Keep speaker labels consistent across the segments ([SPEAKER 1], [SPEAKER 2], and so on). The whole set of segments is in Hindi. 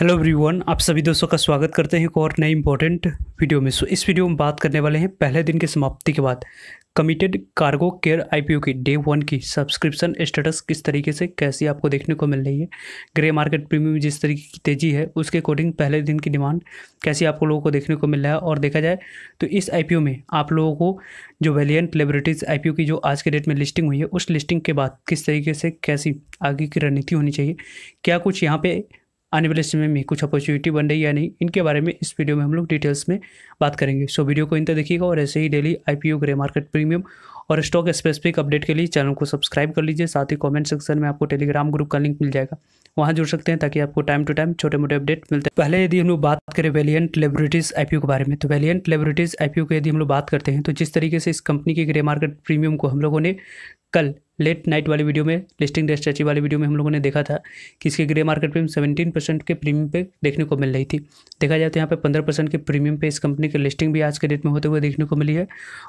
[SPEAKER 1] हेलो एवरीवन आप सभी दोस्तों का स्वागत करते हैं एक और नए इंपॉर्टेंट वीडियो में सो इस वीडियो में बात करने वाले हैं पहले दिन की समाप्ति के बाद कमिटेड कार्गो केयर आईपीओ की डे वन की सब्सक्रिप्शन स्टेटस किस तरीके से कैसी आपको देखने को मिल रही है ग्रे मार्केट प्रीमियम जिस तरीके की तेज़ी है उसके अकॉर्डिंग पहले दिन की डिमांड कैसी आपको लोगों को देखने को मिल रहा है और देखा जाए तो इस आई में आप लोगों को जो वेलियंट लेबोरेटरीज आई की जो आज के डेट में लिस्टिंग हुई है उस लिस्टिंग के बाद किस तरीके से कैसी आगे की रणनीति होनी चाहिए क्या कुछ यहाँ पर आने वाले समय में कुछ अपॉर्चुनिटी बन रही है या नहीं इनके बारे में इस वीडियो में हम लोग डिटेल्स में बात करेंगे सो वीडियो को इन तक देखिएगा और ऐसे ही daily IPO grey market premium और स्टॉक स्पेसिफिक अपडेट के लिए चैनल को सब्सक्राइब कर लीजिए साथ ही कमेंट सेक्शन में आपको टेलीग्राम ग्रुप का लिंक मिल जाएगा वहाँ जुड़ सकते हैं ताकि आपको टाइम टू टाइम छोटे मोटे अपडेट मिलते हैं पहले यदि हम लोग बात करें वेलियंट लेबोरेटरीज आईपीओ के बारे में तो वेलियंट लेबोरेटरीज आईपीओ की यदि हम लोग बात करते हैं तो जिस तरीके से इस कंपनी के ग्रे मार्केट प्रीमियम को हम लोगों ने कल लेट नाइट वाली वीडियो में लिस्टिंग डे स्ट्रेची वाली वीडियो में हम लोगों ने देखा था कि इसके grey market premium seventeen percent के प्रीमियम पे देखने को मिल रही थी देखा जाए तो यहाँ पे पंद्रह परसेंट के प्रीमियम पे इस कंपनी की लिस्टिंग भी आज के डेट में होते हुए देखने को मिली है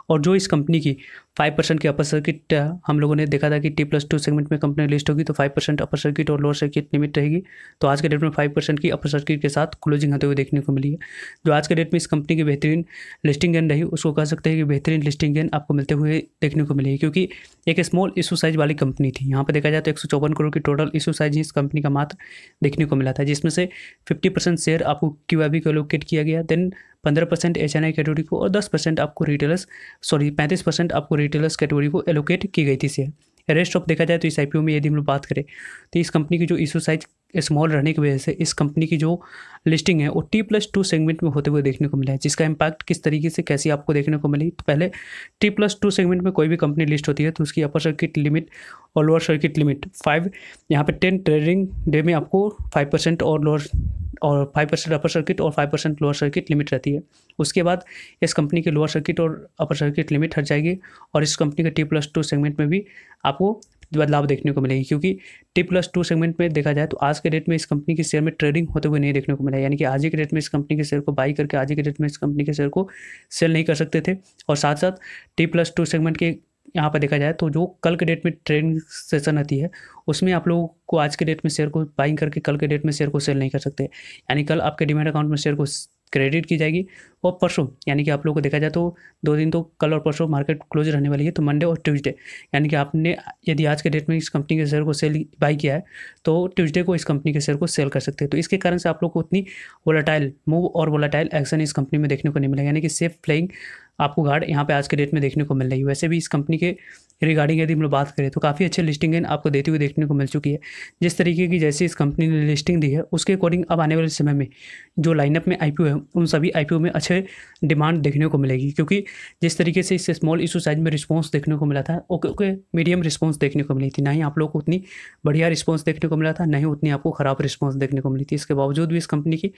[SPEAKER 1] और जो इस कंपनी की फाइव परसेंट की अपर सर्किट हम लोगों ने देखा था कि टी प्लस टू सेगमेंट में कंपनी लिस्ट होगी तो फाइव परसेंट अपर सर्किट और लोअर सर्किट लिमिट रहेगी तो आज के डेट में फाइव परसेंट की अपर सर्किट के साथ क्लोजिंग होते हुए देखने को मिली है जो आज के डेट में इस कंपनी की बेहतरीन लिस्टिंग गेन रही उसको कह सकते हैं कि बेहतरीन लिस्टिंग गेन आपको मिलते हुए देखने को मिलेगी क्योंकि एक स्मॉल इशू साइज वाली कंपनी थी यहाँ पर देखा जाए तो एक करोड़ की टोटल इशू साइज इस कंपनी का मात्र देखने को मिला था जिसमें से फिफ्टी परसेंट शेयर आपको क्यू को एलोकेट किया गया देन पंद्रह percent H N I category को और दस परसेंट आपको रिटेलर्स सॉरी पैंतीस परसेंट आपको रिटेलर्स कैटेगरी को एलोकेट की गई थी शेयर रेस्ट ऑफ देखा जाए तो इस आई में यदि हम लोग बात करें तो इस कंपनी की जो इशू साइज स्मॉल रहने की वजह से इस कंपनी की जो लिस्टिंग है वो टी प्लस टू सेगमेंट में होते हुए देखने को मिला है जिसका इम्पैक्ट किस तरीके से कैसी आपको देखने को मिली तो पहले टी प्लस टू सेगमेंट में कोई भी कंपनी लिस्ट होती है तो उसकी अपर सर्किट लिमिट और लोअर सर्किट लिमिट फाइव यहाँ पे टेन ट्रेडिंग डे में आपको फाइव परसेंट और लोअर और फाइव परसेंट अपर सर्किट और five percent lower circuit limit रहती है उसके बाद इस कंपनी के लोअर सर्किट और अपर सर्किट लिमिट हट जाएगी और इस कंपनी के टी प्लस टू सेगमेंट में भी आपको बदलाव देखने को मिलेगी क्योंकि टी प्लस टू सेगमेंट में देखा जाए तो आज के डेट में इस कंपनी के शेयर में ट्रेडिंग होते हुए नहीं देखने को मिला यानी कि आज ही के डेट में इस कंपनी के शेयर को बाई करके आज के डेट में इस कंपनी के शेयर को सेल नहीं कर सकते थे और साथ साथ टी प्लस टू सेगमेंट के यहाँ पर देखा जाए तो जो कल के डेट में ट्रेडिंग सेशन आती है उसमें आप लोगों को आज के डेट में शेयर को बाइंग करके कल के डेट में शेयर को सेल नहीं कर सकते यानी कल आपके डिमेट अकाउंट में शेयर को क्रेडिट की जाएगी और परसों यानी कि आप लोगों को देखा जाए तो दो दिन तो कल और परसों मार्केट क्लोज रहने वाली है तो मंडे और ट्यूसडे यानी कि आपने यदि आज के डेट में इस कंपनी के शेयर को सेल बाई किया है तो ट्यूसडे को इस कंपनी के शेयर को सेल कर सकते हैं तो इसके कारण से आप लोग को उतनी वोलाटाइल मूव और वोलाटाइल एक्शन इस कंपनी में देखने को नहीं मिलेगा यानी कि सेफ प्लेइंग आपको गार्ड यहाँ पे आज के डेट में देखने को मिल रही है वैसे भी इस कंपनी के रिगार्डिंग यदि हम लोग बात करें तो काफ़ी अच्छे लिस्टिंग है आपको देते हुए देखने को मिल चुकी है जिस तरीके की जैसे इस कंपनी ने लिस्टिंग दी है उसके अकॉर्डिंग अब आने वाले समय में जो लाइनअप में आई है उन सभी आई में अच्छे अच्छे डिमांड देखने को मिलेगी क्योंकि जिस तरीके से इस स्मॉल इशू साइज में रिस्पॉन्स देखने को मिला था ओके ओके मीडियम रिस्पॉन्स देखने को मिली थी ना ही आप लोग को उतनी बढ़िया रिस्पॉन्स देखने को मिला था ना ही उतनी आपको ख़राब रिस्पॉन्स देखने को मिली थी इसके बावजूद भी इस कंपनी की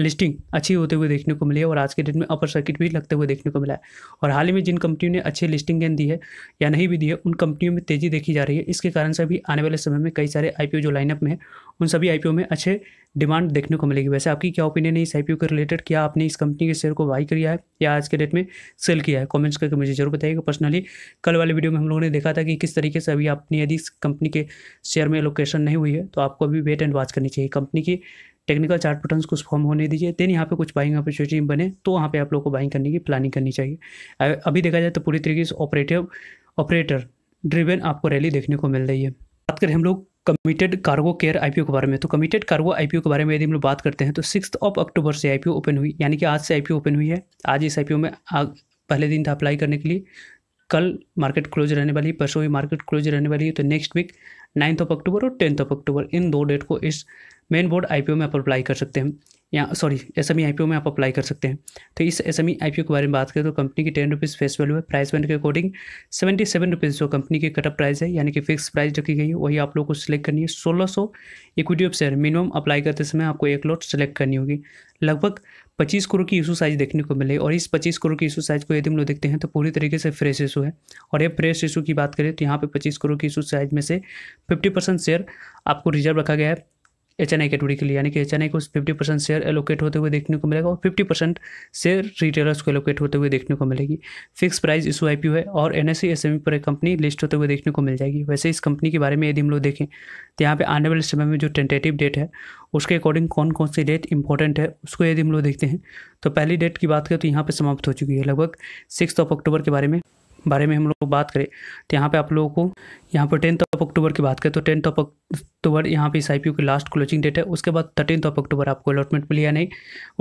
[SPEAKER 1] लिस्टिंग अच्छी होते हुए देखने को मिली है और आज के डेट में अपर सर्किट भी लगते हुए देखने को मिला है और हाल ही में जिन कंपनियों ने अच्छी लिस्टिंग दी है या नहीं भी दी है उन कंपनियों में तेज़ी देखी जा रही है इसके कारण से भी आने वाले समय में कई सारे आई जो लाइनअप में हैं उन सभी आई में अच्छे डिमांड देखने को मिलेगी वैसे आपकी क्या ओपिनियन है इस आई के रिलेटेड क्या आपने इस कंपनी के शेयर को बाई किया है या आज के डेट में सेल किया है कमेंट्स करके मुझे जरूर बताइएगा पर्सनली कल वाले वीडियो में हम लोगों ने देखा था कि किस तरीके से अभी आपने यदि इस कंपनी के शेयर में लोकेशन नहीं हुई है तो आपको अभी वेट एंड वॉच करनी चाहिए कंपनी की टेक्निकल चार्ट पैटर्न्स कुछ फॉर्म होने दीजिए देन यहाँ पे कुछ बाइंग अपॉर्चुनिटी बने तो वहाँ पे आप लोग को बाइंग करने की प्लानिंग करनी चाहिए अभी देखा जाए तो पूरी तरीके से ऑपरेटिव ऑपरेटर ड्रिवेन आपको रैली देखने को मिल रही है बात करें हम लोग कमिटेड कार्गो केयर आईपीओ के बारे में तो कमिटेड कार्गो आईपीओ के बारे में यदि हम लोग बात करते हैं तो सिक्स ऑफ अक्टूबर से आईपीओ ओपन हुई यानी कि आज से आईपीओ ओपन हुई है आज इस आईपीओ में आग, पहले दिन था अप्लाई करने के लिए कल मार्केट क्लोज रहने वाली है परसों ही मार्केट क्लोज रहने वाली है तो next week ninth of October और टेंथ ऑफ अक्टूबर इन दो डेट को इस मेन बोर्ड आईपीओ में आप अप्लाई कर सकते हैं या सॉरी एस एम में आप अप्लाई कर सकते हैं तो इस एस एम e के बारे में बात करें तो कंपनी की टेन रुपीज़ फेस वैल्यू है प्राइस बैंड के अकॉर्डिंग सेवेंटी सेवन रुपीज़ जो कंपनी की कटअप प्राइस है यानी कि फिक्स प्राइस रखी गई है वही आप लोग को सिलेक्ट करनी है सोलह सौ equity of share minimum apply करते समय आपको एक लॉट सेलेक्ट करनी होगी लगभग पच्चीस करोड़ की इशू साइज देखने को मिले और इस पच्चीस करोड़ की इशू साइज को यदि हम लोग देखते हैं तो पूरी तरीके से फ्रेश इशू है और ये फ्रेश इशू की बात करें तो यहाँ पे पच्चीस करोड़ की इशू साइज में से फिफ्टी परसेंट शेयर आपको रिजर्व रखा गया है एच एन आई कैटेगरी के लिए यानी कि एच एन आई को फिफ्टी परसेंट शेयर एलोकेट होते हुए देखने को मिलेगा और फिफ्टी परसेंट शेयर रिटेलर्स को एलोकेट होते हुए देखने को मिलेगी फिक्स प्राइस इशू आई है और एन एस सी पर एक कंपनी लिस्ट होते हुए देखने को मिल जाएगी वैसे इस कंपनी के बारे में यदि हम लोग देखें तो यहाँ पर आने वाले समय में जो टेंटेटिव डेट है उसके अकॉर्डिंग कौन कौन सी डेट इंपॉर्टेंट है उसको यदि हम लोग देखते हैं तो पहली डेट की बात करें तो यहाँ पर समाप्त हो चुकी है लगभग सिक्स ऑफ अक्टूबर के बारे में बारे में हम लोग बात करें तो यहाँ पे आप लोगों को यहाँ पर टेंथ ऑफ अक्टूबर की बात करें तो टेंथ ऑफ अक्टूबर यहाँ पे इस आई की लास्ट क्लोजिंग डेट है उसके बाद थर्टीन ऑफ अक्टूबर आपको अलॉटमेंट मिली या नहीं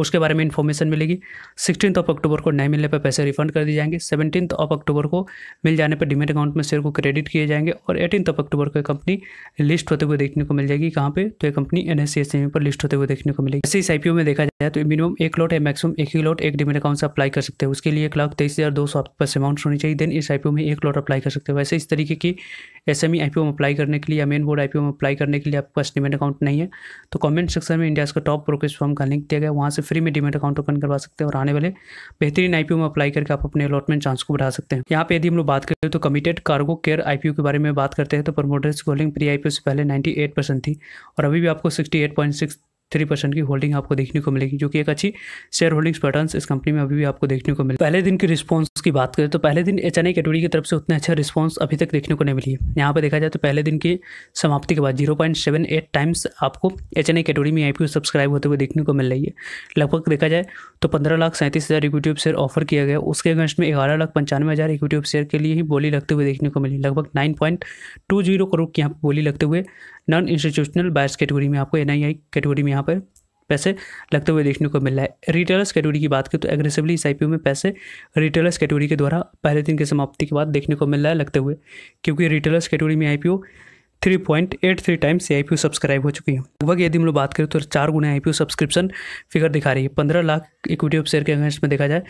[SPEAKER 1] उसके बारे में इन्फॉर्मेशन मिलेगी सिक्सटीन ऑफ अक्टूबर को नहीं मिलने पर पैसे रिफंड कर दिए जाएंगे सेवनटीन ऑफ अक्टूबर को मिल जाने पर डिमेट अकाउंट में शेयर को क्रेडिट किए जाएंगे और एटीन ऑफ अक्टूबर को कंपनी लिस्ट होते हुए देखने को मिल जाएगी कहाँ पर तो ये कंपनी एन e पर लिस्ट होते हुए देखने को मिलेगी ऐसे इस आई में देखा जाए तो मिनिमम एक लॉट या मैक्सिमम एक ही लॉट एक डिमेट अकाउंट से अप्लाई कर सकते हैं उसके लिए एक लाख तेईस हज़ार दो सौ आपके पास अमाउंट होनी चाहिए देन इस आई में एक लॉट अप्लाई कर सकते हैं वैसे इस तरीके की एस एम e में अप्लाई करने के लिए या मेन बोर्ड आई में अप्लाई करने के लिए आपके पास डिमेट अकाउंट नहीं है तो कमेंट सेक्शन में इंडिया का टॉप ब्रोकेज फॉर्म का लिंक दिया गया वहाँ से फ्री में डिमेट अकाउंट ओपन करवा सकते हैं और आने वाले बेहतरीन आई में अप्लाई करके आप अपने अलॉटमेंट चांस को बढ़ा सकते हैं यहाँ पर यदि हम लोग बात करें तो कमिटेड कार्गो केयर आई के बारे में बात करते हैं तो प्रमोटर्स होल्डिंग प्री आई से पहले नाइन्टी थी और अभी भी आपको सिक्सटी थ्री परसेंट की होल्डिंग आपको देखने को मिलेगी जो कि एक अच्छी शेयर होल्डिंग्स पैटर्न इस कंपनी में अभी भी आपको देखने को मिले पहले दिन की रिस्पॉन्स की बात करें तो पहले दिन एच एन की तरफ से उतना अच्छा रिस्पॉन्स अभी तक देखने को नहीं मिली है यहाँ पर देखा जाए तो पहले दिन की समाप्ति के बाद zero point seven eight times आपको एच एन आई कैटेगरी में आई पी ओ सब्सक्राइब होते हुए देखने को मिल रही है लगभग देखा जाए तो पंद्रह लाख सैंतीस हज़ार इक्विटी शेयर ऑफर किया गया उसके अगेंस्ट में ग्यारह लाख पंचानवे हज़ार इक्विटी शेयर के लिए ही बोली लगते हुए देखने को मिली लगभग nine point two zero crore की यहाँ बोली लगते हुए नॉन इंस्टीट्यूशनल बायर्स कैटेगरी में आपको एन कैटेगरी में यहाँ पर पैसे लगते हुए देखने को मिल रहा है रिटेलर्स कैटेगरी की बात करें तो एग्रेसिवली इस आईपीओ में पैसे रिटेलर्स कैटेगरी के द्वारा पहले दिन के समाप्ति के बाद देखने को मिल रहा है लगते हुए क्योंकि रिटेलर्स कैटेगरी में I P O three point eight three times I P subscribe हो चुकी है लगभग यदि हम लोग बात करें तो चार गुना आई सब्सक्रिप्शन फिगर दिखा रही है पंद्रह लाख इक्विटी ऑफ शेयर के अगेंस्ट में देखा जाए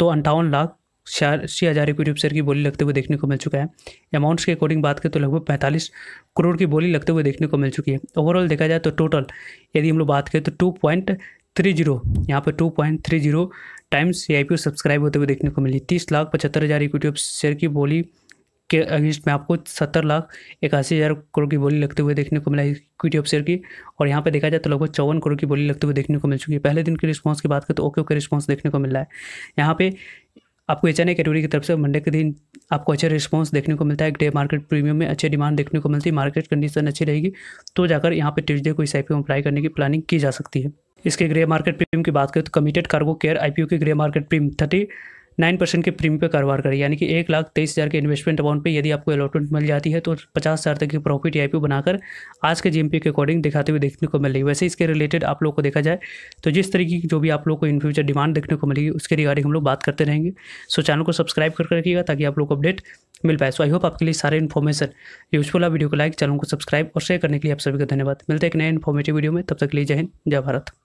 [SPEAKER 1] तो अंठावन लाख छियासी हज़ार इक्विटी अफसर की बोली लगते हुए देखने को मिल चुका है अमाउंट्स के अकॉर्डिंग बात करें तो लगभग पैंतालीस करोड़ की बोली लगते हुए देखने को मिल चुकी है ओवरऑल देखा जाए तो टोटल यदि हम लोग बात करें तो टू पॉइंट थ्री जीरो यहाँ पर two point three zero times ये आई पी ओ सब्सक्राइब होते हुए देखने को मिली तीस लाख पचहत्तर हज़ार इक्विटी ऑफ शेयर की बोली के अगेंस्ट में आपको सत्तर लाख इक्यासी हज़ार करोड़ की बोली लगते हुए देखने को मिला इक्विटी ऑफ शेयर की और यहाँ पे देखा जाए तो लगभग चौवन करोड़ की बोली लगते हुए देखने को मिल चुकी है पहले दिन के रिस्पांस की बात करें तो ओके ओके रिस्पांस देखने को मिल रहा है यहाँ पे आपको एच एन की तरफ से मंडे के दिन आपको अच्छा रिस्पॉन्स देखने को मिलता है डे मार्केट प्रीमियम में अच्छे डिमांड देखने को मिलती है मार्केट कंडीशन अच्छी रहेगी तो जाकर यहाँ पर ट्यूजडे को इस आई अप्लाई करने की प्लानिंग की जा सकती है इसके ग्रे मार्केट प्रीमियम की बात करें तो कमिटेड कार्गो केयर आईपीओ के grey market premium thirty nine percent के प्रीमियम पे कारोबार करें यानी कि एक लाख तेईस हज़ार के इन्वेस्टमेंट अमाउंट पे यदि आपको अलॉटमेंट मिल जाती है तो पचास हज़ार तक की प्रॉफिट आई e बनाकर आज के जीएमपी के अकॉर्डिंग दिखाते हुए देखने को मिल रही है वैसे इसके रिलेटेड आप लोग को देखा जाए तो जिस तरीके की जो भी आप लोग को इन फ्यूचर डिमांड देखने को मिलेगी उसके रिगार्डिंग हम लोग बात करते रहेंगे सो चैनल को सब्सक्राइब करके रखिएगा ताकि आप लोग को अपडेट मिल पाए सो आई होप आपके लिए सारे इन्फॉर्मेशन यूजफुल वीडियो को लाइक चैनल को सब्सक्राइब और शेयर करने के लिए आप सभी का धन्यवाद मिलते हैं एक नए इन्फॉर्मेटिव वीडियो में तब तक लिए जय हिंद जय भारत